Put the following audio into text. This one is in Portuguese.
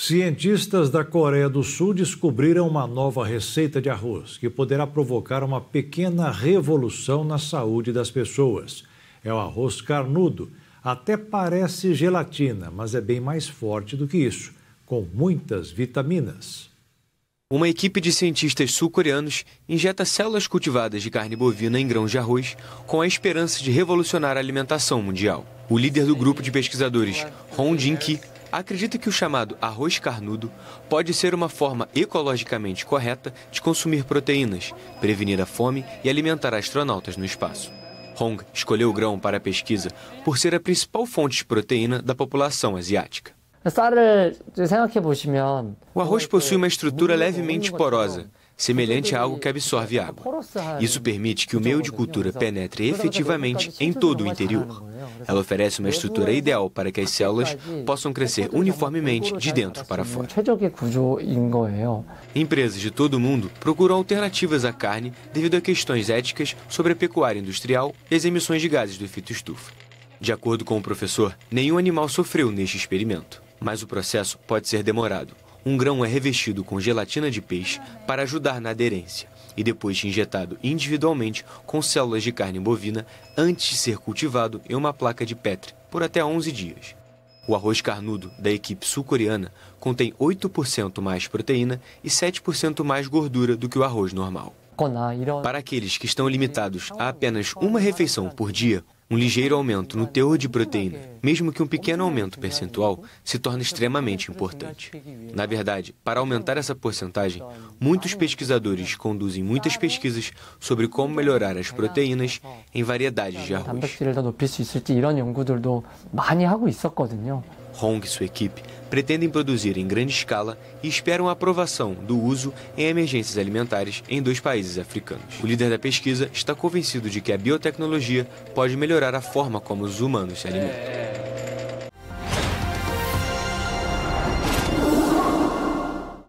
Cientistas da Coreia do Sul descobriram uma nova receita de arroz que poderá provocar uma pequena revolução na saúde das pessoas. É o arroz carnudo. Até parece gelatina, mas é bem mais forte do que isso, com muitas vitaminas. Uma equipe de cientistas sul-coreanos injeta células cultivadas de carne bovina em grãos de arroz com a esperança de revolucionar a alimentação mundial. O líder do grupo de pesquisadores, Hong Jin-ki, Acredita que o chamado arroz carnudo pode ser uma forma ecologicamente correta de consumir proteínas, prevenir a fome e alimentar astronautas no espaço. Hong escolheu o grão para a pesquisa por ser a principal fonte de proteína da população asiática. O arroz possui uma estrutura levemente porosa, semelhante a algo que absorve água. Isso permite que o meio de cultura penetre efetivamente em todo o interior. Ela oferece uma estrutura ideal para que as células possam crescer uniformemente de dentro para fora. Empresas de todo o mundo procuram alternativas à carne devido a questões éticas sobre a pecuária industrial e as emissões de gases do efeito estufa. De acordo com o professor, nenhum animal sofreu neste experimento. Mas o processo pode ser demorado. Um grão é revestido com gelatina de peixe para ajudar na aderência e depois injetado individualmente com células de carne bovina antes de ser cultivado em uma placa de Petri por até 11 dias. O arroz carnudo da equipe sul-coreana contém 8% mais proteína e 7% mais gordura do que o arroz normal. Para aqueles que estão limitados a apenas uma refeição por dia, um ligeiro aumento no teor de proteína, mesmo que um pequeno aumento percentual, se torna extremamente importante. Na verdade, para aumentar essa porcentagem, muitos pesquisadores conduzem muitas pesquisas sobre como melhorar as proteínas em variedades de arroz. Hong e sua equipe pretendem produzir em grande escala e esperam a aprovação do uso em emergências alimentares em dois países africanos. O líder da pesquisa está convencido de que a biotecnologia pode melhorar a forma como os humanos se alimentam. É, é.